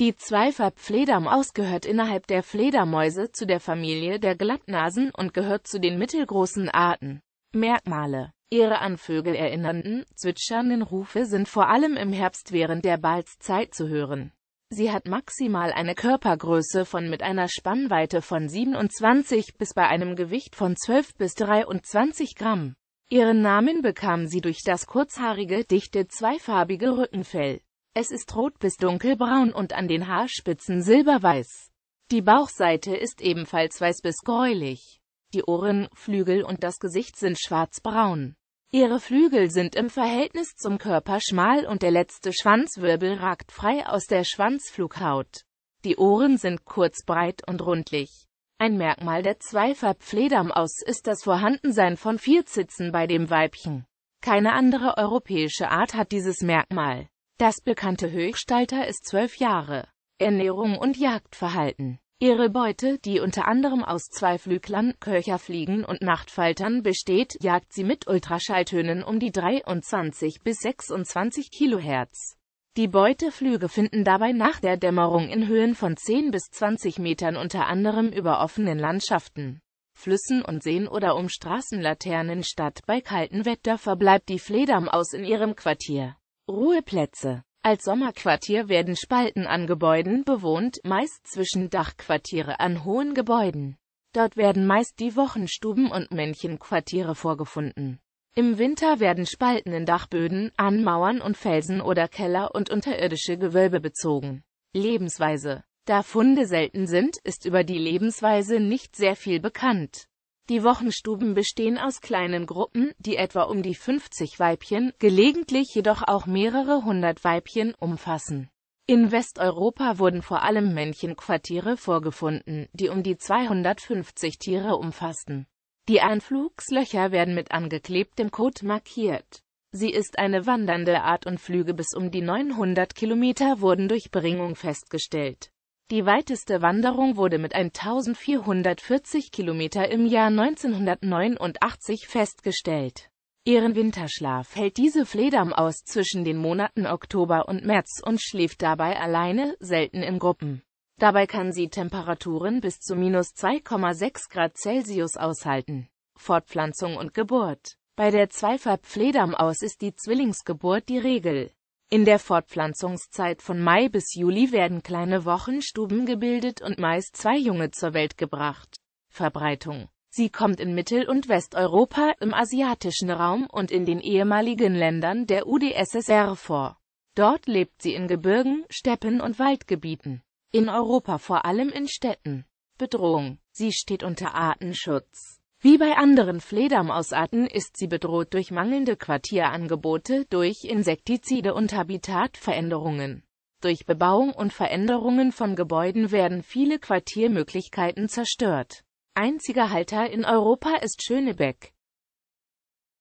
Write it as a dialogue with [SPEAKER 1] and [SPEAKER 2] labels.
[SPEAKER 1] Die Zweifarbfledermaus gehört innerhalb der Fledermäuse zu der Familie der Glattnasen und gehört zu den mittelgroßen Arten. Merkmale Ihre an Vögel erinnernden, zwitschernden Rufe sind vor allem im Herbst während der Balzzeit zu hören. Sie hat maximal eine Körpergröße von mit einer Spannweite von 27 bis bei einem Gewicht von 12 bis 23 Gramm. Ihren Namen bekam sie durch das kurzhaarige, dichte, zweifarbige Rückenfell. Es ist rot bis dunkelbraun und an den Haarspitzen silberweiß. Die Bauchseite ist ebenfalls weiß bis gräulich. Die Ohren, Flügel und das Gesicht sind schwarzbraun. Ihre Flügel sind im Verhältnis zum Körper schmal und der letzte Schwanzwirbel ragt frei aus der Schwanzflughaut. Die Ohren sind kurz, breit und rundlich. Ein Merkmal der Zweifarbfledermaus ist das Vorhandensein von vier Zitzen bei dem Weibchen. Keine andere europäische Art hat dieses Merkmal. Das bekannte Höchstalter ist zwölf Jahre. Ernährung und Jagdverhalten Ihre Beute, die unter anderem aus Zweiflüglern, Köcherfliegen und Nachtfaltern besteht, jagt sie mit Ultraschalltönen um die 23 bis 26 Kilohertz. Die Beuteflüge finden dabei nach der Dämmerung in Höhen von 10 bis 20 Metern unter anderem über offenen Landschaften, Flüssen und Seen oder um Straßenlaternen statt. Bei kalten Wetter verbleibt die Fledermaus in ihrem Quartier. Ruheplätze als Sommerquartier werden Spalten an Gebäuden bewohnt, meist zwischen Dachquartiere an hohen Gebäuden. Dort werden meist die Wochenstuben und Männchenquartiere vorgefunden. Im Winter werden Spalten in Dachböden, an Mauern und Felsen oder Keller und unterirdische Gewölbe bezogen. Lebensweise Da Funde selten sind, ist über die Lebensweise nicht sehr viel bekannt. Die Wochenstuben bestehen aus kleinen Gruppen, die etwa um die 50 Weibchen, gelegentlich jedoch auch mehrere hundert Weibchen, umfassen. In Westeuropa wurden vor allem Männchenquartiere vorgefunden, die um die 250 Tiere umfassten. Die Anflugslöcher werden mit angeklebtem Kot markiert. Sie ist eine wandernde Art und Flüge bis um die 900 Kilometer wurden durch Bringung festgestellt. Die weiteste Wanderung wurde mit 1440 Kilometer im Jahr 1989 festgestellt. Ihren Winterschlaf hält diese Fledermaus aus zwischen den Monaten Oktober und März und schläft dabei alleine, selten in Gruppen. Dabei kann sie Temperaturen bis zu minus 2,6 Grad Celsius aushalten. Fortpflanzung und Geburt Bei der Zweifarbfledam aus ist die Zwillingsgeburt die Regel. In der Fortpflanzungszeit von Mai bis Juli werden kleine Wochenstuben gebildet und meist zwei Junge zur Welt gebracht. Verbreitung Sie kommt in Mittel- und Westeuropa, im asiatischen Raum und in den ehemaligen Ländern der UdSSR vor. Dort lebt sie in Gebirgen, Steppen und Waldgebieten. In Europa vor allem in Städten. Bedrohung. Sie steht unter Artenschutz. Wie bei anderen Fledermausarten ist sie bedroht durch mangelnde Quartierangebote, durch Insektizide und Habitatveränderungen. Durch Bebauung und Veränderungen von Gebäuden werden viele Quartiermöglichkeiten zerstört. Einziger Halter in Europa ist Schönebeck.